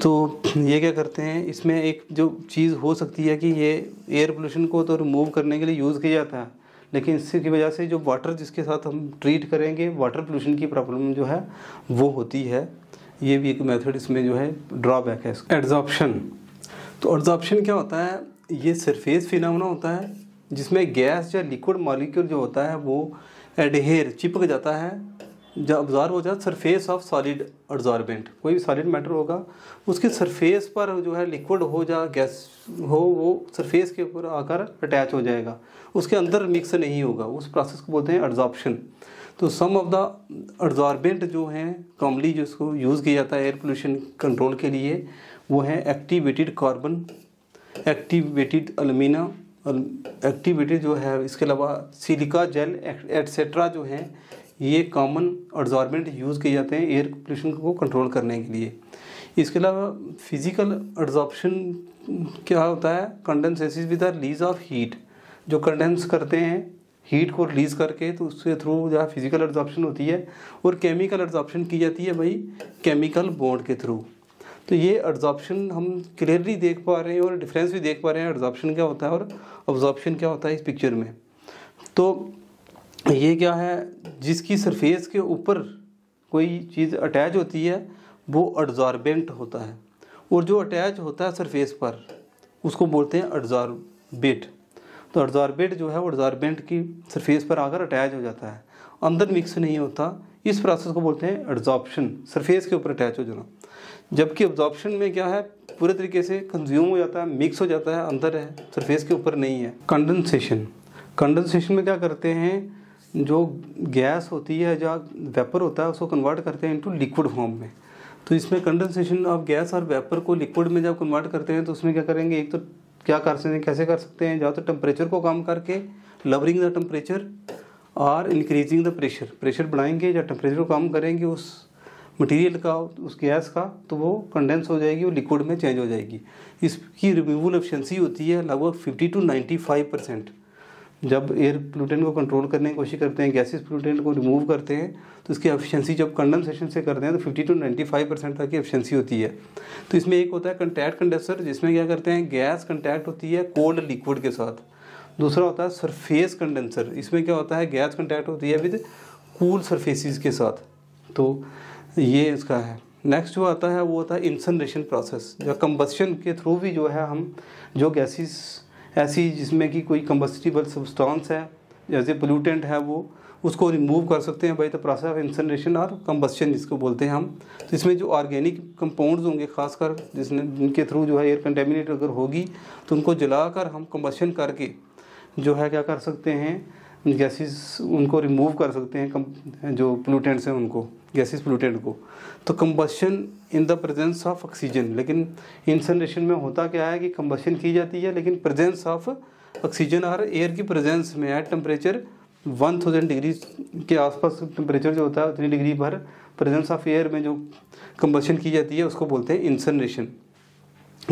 तो ये क्या करते हैं इसमें एक जो चीज़ हो सकती है कि ये एयर पोल्यूशन को तो रिमूव करने के लिए यूज़ किया जाता है लेकिन इसकी वजह से जो वाटर जिसके साथ हम ट्रीट करेंगे वाटर पोल्यूशन की प्रॉब्लम जो है वो होती है ये भी एक मेथड इसमें जो है ड्रॉबैक है एडजॉप्शन तो एडजॉप्शन क्या होता है ये सरफेस फिनामना होता है जिसमें गैस या लिक्विड मॉलिक्यूल जो होता है वो एडहेर चिपक जाता है जब ऑब्जॉर्व हो जाता सरफेस ऑफ सॉलिड ऑब्जॉर्बेंट कोई भी सॉलिड मैटर होगा उसके सरफेस पर जो है लिक्विड हो या गैस हो वो सरफेस के ऊपर आकर अटैच हो जाएगा उसके अंदर मिक्स नहीं होगा उस प्रोसेस को बोलते हैं ऑब्जॉर्प्शन तो सम ऑफ द ऑब्जॉर्बेंट जो हैं कॉमली जो इसको यूज़ किया जाता है एयर पोल्यूशन कंट्रोल के लिए वो है activated carbon activated alumina activity जो है इसके अलावा सिलिका जेल एट्सेट्रा जो हैं ये कॉमन एडजॉर्बेंट यूज़ किए जाते हैं एयर पोल्यूशन को कंट्रोल करने के लिए इसके अलावा फिजिकल एड्जॉर्प्शन क्या होता है condenses with the release of heat जो कंडेंस करते हैं हीट को रिलीज़ करके तो उसके थ्रू जो है फिजिकल एड्जॉर्प्शन होती है और केमिकल एड्जॉर्प्शन की जाती है भाई केमिकल बॉन्ड के थ्रू तो ये एड्जॉप्शन हम क्लियरली देख पा रहे हैं और डिफरेंस भी देख पा रहे हैं एड्जॉप्शन क्या होता है और ऑब्जॉर्प्शन क्या होता है इस पिक्चर में तो ये क्या है जिसकी सरफेस के ऊपर कोई चीज़ अटैच होती है वो एडजॉर्बेंट होता है और जो अटैच होता है सरफेस पर उसको बोलते हैं एडजॉर्बेट तो एडज़ॉर्बेट जो है वो एडज़ॉर्बेंट की सरफेस पर आकर अटैच हो जाता है अंदर मिक्स नहीं होता इस प्रोसेस को बोलते हैं एड्जॉर्प्शन सरफेस के ऊपर अटैच हो जाना जबकि ऑब्जॉर्प्शन में क्या है पूरे तरीके से कंज्यूम हो जाता है मिक्स हो जाता है अंदर है सरफेस के ऊपर नहीं है कंडेंसेशन कंडेंसेशन में क्या करते हैं जो गैस होती है या वेपर होता है उसको कन्वर्ट करते हैं इनटू लिक्विड फॉर्म में तो इसमें कंडेंसेशन ऑफ गैस और वेपर को लिक्विड में जब कन्वर्ट करते हैं तो उसमें क्या करेंगे एक तो क्या कर सकते हैं कैसे कर सकते हैं या तो टेम्परेचर को कम करके लवरिंग द टेम्परेचर और इंक्रीजिंग द प्रेशर प्रेशर बढ़ाएंगे या टेम्परेचर को कम करेंगे उस मटेरियल का उस गैस का तो वो कंडेंस हो जाएगी वो लिक्विड में चेंज हो जाएगी इसकी रिमूवल एफिशिएंसी होती है लगभग 50 टू 95 परसेंट जब एयर पोल्यूटेंट को कंट्रोल करने की कोशिश करते हैं गैसेस पोल्यूटेंट को रिमूव करते हैं तो उसकी एफिशिएंसी जब कंडेंसेशन से करते हैं तो 50 टू 95 परसेंट तक की एफिशिएंसी होती है तो इसमें एक होता है कंटैक्ट कंडेंसर जिसमें क्या करते हैं गैस कंटैक्ट होती है कोल्ड लिक्विड के साथ दूसरा होता है सरफेस कंडेंसर इसमें क्या होता है गैस कंटैक्ट होती है विद कूल सरफेसिस के साथ तो ये इसका है नेक्स्ट जो आता है वो होता है इंसनरेशन प्रोसेस जो कम्बस्शन के थ्रू भी जो है हम जो गैसेस ऐसी जिसमें कि कोई कम्बस्टिबल सब्सटेंस है जैसे पोल्यूटेंट है वो उसको रिमूव कर सकते हैं by the process of incineration और कम्बस्शन जिसको बोलते हैं हम तो इसमें जो ऑर्गेनिक कंपाउंड्स होंगे खासकर जिसने जिनके थ्रू जो है एयर कंटेमिनेट अगर होगी तो उनको जला हम कम्बस्शन करके जो है क्या कर सकते हैं गैसेस उनको रिमूव कर सकते हैं कम जो पोलूटेंट्स हैं उनको गैसेस पोलूटेंट को तो combustion in the presence of oxygen लेकिन इंसनरेशन में होता क्या है कि कम्बशन की जाती है लेकिन प्रेजेंस ऑफ ऑक्सीजन और एयर की प्रेजेंस में at temperature one thousand degree के आसपास टेम्परेचर जो होता है उतनी डिग्री पर प्रेजेंस ऑफ एयर में जो कम्बशन की जाती है उसको बोलते हैं इंसनरेशन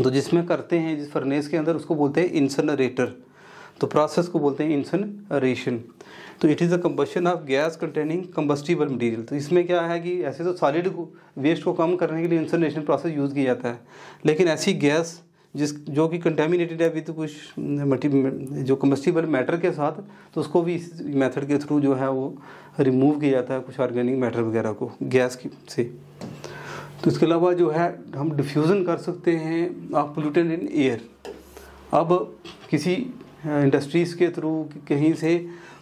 तो जिसमें करते हैं जिस फर्नेस के अंदर उसको बोलते हैं इंसनरेटर तो प्रोसेस को बोलते हैं इंसनरेशन तो it is the combustion of gas containing combustible material तो इसमें क्या है कि ऐसे तो सॉलिड वेस्ट को कम करने के लिए इंसनरेशन प्रोसेस यूज़ किया जाता है लेकिन ऐसी गैस जिस जो कि कंटेमिनेटेड है विद तो कुछ जो कम्बस्टिबल मैटर के साथ तो उसको भी इस मेथड के थ्रू जो है वो रिमूव किया जाता है कुछ ऑर्गेनिक मैटर वगैरह को गैस की से तो इसके अलावा जो है हम डिफ्यूज़न कर सकते हैं ऑफ पोल्यूटेंट इन एयर अब किसी इंडस्ट्रीज़ के थ्रू कहीं से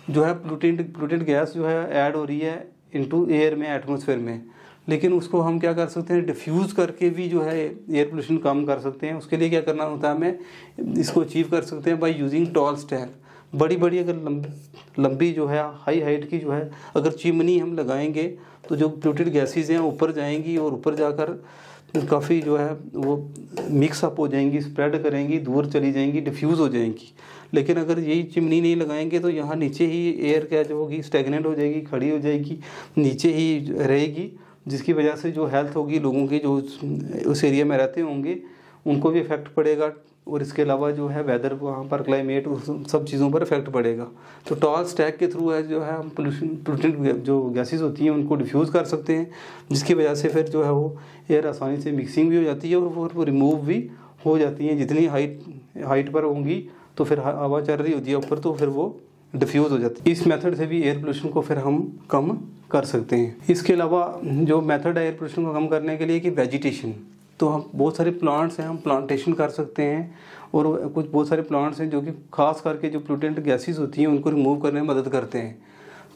जो है प्लूटेंट प्लूटेंट गैस जो है ऐड हो रही है इनटू एयर में एटमोसफेयर में लेकिन उसको हम क्या कर सकते हैं डिफ्यूज़ करके भी जो है एयर पोल्यूशन कम कर सकते हैं उसके लिए क्या करना होता है हमें इसको अचीव कर सकते हैं बाय यूजिंग टॉल स्टैंड बड़ी बड़ी अगर लंबी लंबी जो है हाई हाइट की जो है अगर चिमनी हम लगाएंगे तो जो प्लूटेड गैसेज हैं ऊपर जाएंगी और ऊपर जाकर काफ़ी जो है वो मिक्सअप हो जाएंगी स्प्रेड करेंगी दूर चली जाएंगी डिफ्यूज़ हो जाएंगी लेकिन अगर यही चिमनी नहीं लगाएंगे तो यहाँ नीचे ही एयर क्या जो होगी स्टेगनेंट हो जाएगी खड़ी हो जाएगी नीचे ही रहेगी जिसकी वजह से जो हेल्थ होगी लोगों की जो उस एरिया में रहते होंगे उनको भी इफ़ेक्ट पड़ेगा और इसके अलावा जो है वेदर वहाँ पर क्लाइमेट सब चीज़ों पर इफेक्ट पड़ेगा तो टॉल स्टैक के थ्रू है जो है हम पोल्यूशन पोल्यूटेंट जो गैसेस होती हैं उनको डिफ्यूज़ कर सकते हैं जिसकी वजह से फिर जो है वो एयर आसानी से मिक्सिंग भी हो जाती है और वो रिमूव भी हो जाती हैं जितनी हाइट हाइट पर होंगी तो फिर हवा चल रही होती है ऊपर तो फिर वो डिफ्यूज़ हो जाती है इस मेथड से भी एयर पोल्यूशन को फिर हम कम कर सकते हैं इसके अलावा जो मेथड है एयर पोल्यूशन को कम करने के लिए कि वेजिटेशन तो हम बहुत सारे प्लांट्स हैं हम प्लांटेशन कर सकते हैं और कुछ बहुत सारे प्लांट्स हैं जो कि खास करके जो प्लूटेंट गैसेस होती हैं उनको रिमूव करने में मदद करते हैं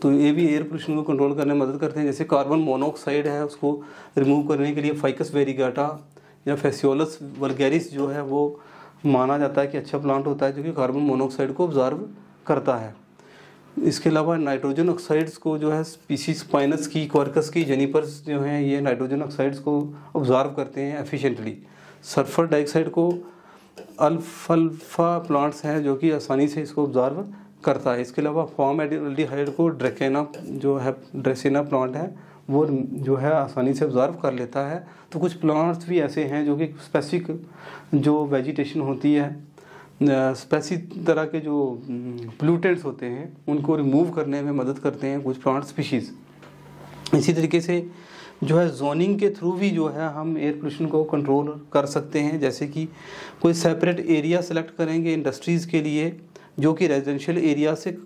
तो ये भी एयर पोल्यूशन को कंट्रोल करने में मदद करते हैं जैसे कार्बन मोनोऑक्साइड है उसको रिमूव करने के लिए फाइकस वेरीगाटा या फेसियोलस वलगेरिस जो है वो माना जाता है कि अच्छा प्लांट होता है जो कि कार्बन मोनोऑक्साइड को ऑब्जर्व करता है इसके अलावा नाइट्रोजन ऑक्साइड्स को जो है स्पीसीज पाइनस की क्वार्कस की जेनिपर्स जो हैं ये नाइट्रोजन ऑक्साइड्स को ऑब्जर्व करते हैं एफिशिएंटली सल्फर डाइऑक्साइड को अल्फल्फा प्लांट्स हैं जो कि आसानी से इसको ऑब्जर्व करता है इसके अलावा फॉर्म एल्डिहाइड को ड्रेकेना जो है ड्रेसिना प्लांट है वो जो है आसानी से ऑब्ज़र्व कर लेता है तो कुछ प्लांट्स भी ऐसे हैं जो कि स्पेसिफिक जो वेजिटेशन होती है स्पेसिफिक तरह के जो प्लूटेंट्स हम्म, होते हैं उनको रिमूव करने में मदद करते हैं कुछ प्लांट स्पीशीज़ इसी तरीके से जो है जोनिंग के थ्रू भी जो है हम एयर पोल्यूशन को कंट्रोल कर सकते हैं जैसे कि कोई सेपरेट एरिया सेलेक्ट करेंगे इंडस्ट्रीज़ के लिए जो कि रेजिडेंशियल एरिया से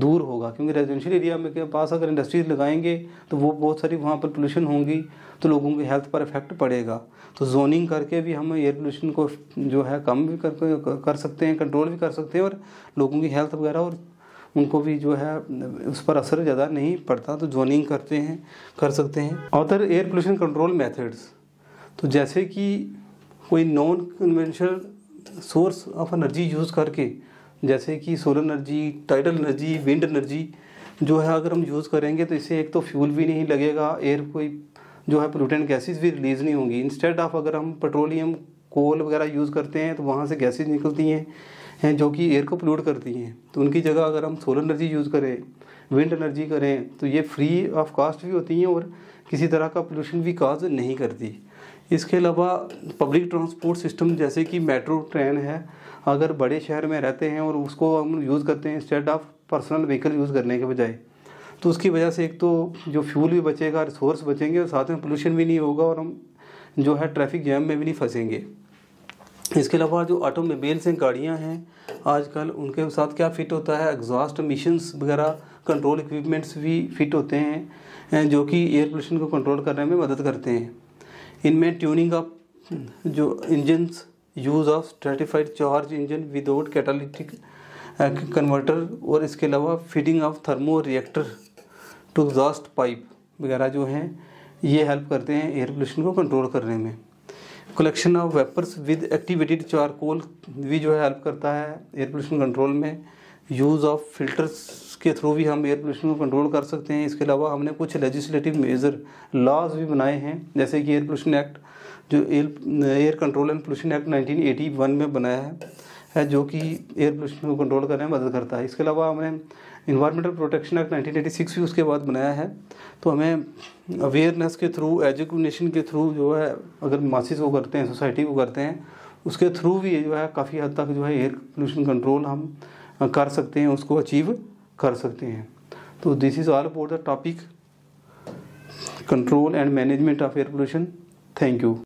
दूर होगा क्योंकि रेजिडेंशियल एरिया में के पास अगर इंडस्ट्रीज लगाएंगे तो वो बहुत सारी वहाँ पर पोल्यूशन होंगी तो लोगों की हेल्थ पर इफेक्ट पड़ेगा तो जोनिंग करके भी हम एयर पोल्यूशन को जो है कम भी कर कर सकते हैं कंट्रोल भी कर सकते हैं और लोगों की हेल्थ वगैरह और उनको भी जो है उस पर असर ज़्यादा नहीं पड़ता तो जोनिंग करते हैं कर सकते हैं other air pollution control methods तो जैसे कि कोई non conventional source of energy use करके जैसे कि solar energy tidal energy wind energy जो है अगर हम यूज़ करेंगे तो इससे एक तो फ्यूल भी नहीं लगेगा एयर कोई जो है पोलूटेंट गैसेस भी रिलीज़ नहीं होंगी इंस्टेड ऑफ अगर हम पेट्रोलियम कोल वगैरह यूज़ करते हैं तो वहाँ से गैसेज निकलती हैं हैं जो कि एयर को पोल्यूट करती हैं तो उनकी जगह अगर हम सोलर एनर्जी यूज़ करें विंड एनर्जी करें तो ये फ्री ऑफ कॉस्ट भी होती हैं और किसी तरह का पोल्यूशन भी काज नहीं करती इसके अलावा पब्लिक ट्रांसपोर्ट सिस्टम जैसे कि मेट्रो ट्रेन है अगर बड़े शहर में रहते हैं और उसको हम यूज़ करते हैं instead of personal vehicle use करने के बजाय तो उसकी वजह से एक तो जो फ्यूल भी बचेगा रिसोर्स बचेंगे और साथ में पोल्यूशन भी नहीं होगा और हम जो है ट्रैफिक जैम में भी नहीं फंसेंगे इसके अलावा जो ऑटोमोबाइल्स हैं गाड़ियाँ हैं आजकल उनके साथ क्या फ़िट होता है एग्जॉस्ट मिशंस वगैरह कंट्रोल इक्विपमेंट्स भी फिट होते हैं जो कि एयर पोल्यूशन को कंट्रोल करने में मदद करते हैं इनमें ट्यूनिंग ऑफ जो engine use of stratified charge engine without catalytic converter और इसके अलावा feeding of thermo reactor to exhaust pipe वगैरह जो हैं ये हेल्प करते हैं एयर पोल्यूशन को कंट्रोल करने में collection of vapours with activated charcoal भी जो है हेल्प करता है एयर पोल्यूशन कंट्रोल में यूज़ ऑफ फिल्टर्स के थ्रू भी हम एयर पोल्यूशन को कंट्रोल कर सकते हैं इसके अलावा हमने कुछ लेजिस्लेटिव मेजर लॉज भी बनाए हैं जैसे कि एयर पोल्यूशन एक्ट जो air air control and pollution act 1981 में बनाया है, है जो कि एयर पोल्यूशन को कंट्रोल करने में मदद करता है इसके अलावा हमने इन्वायरमेंटल प्रोटेक्शन एक्ट सिक्स भी उसके बाद बनाया है तो हमें अवेयरनेस के थ्रू एजुकेशन के थ्रू जो है अगर मासिस को करते हैं सोसाइटी को करते हैं उसके थ्रू भी जो है काफ़ी हद तक जो है एयर पोल्यूशन कंट्रोल हम कर सकते हैं उसको अचीव कर सकते हैं तो this is all about the topic control and management of air pollution thank you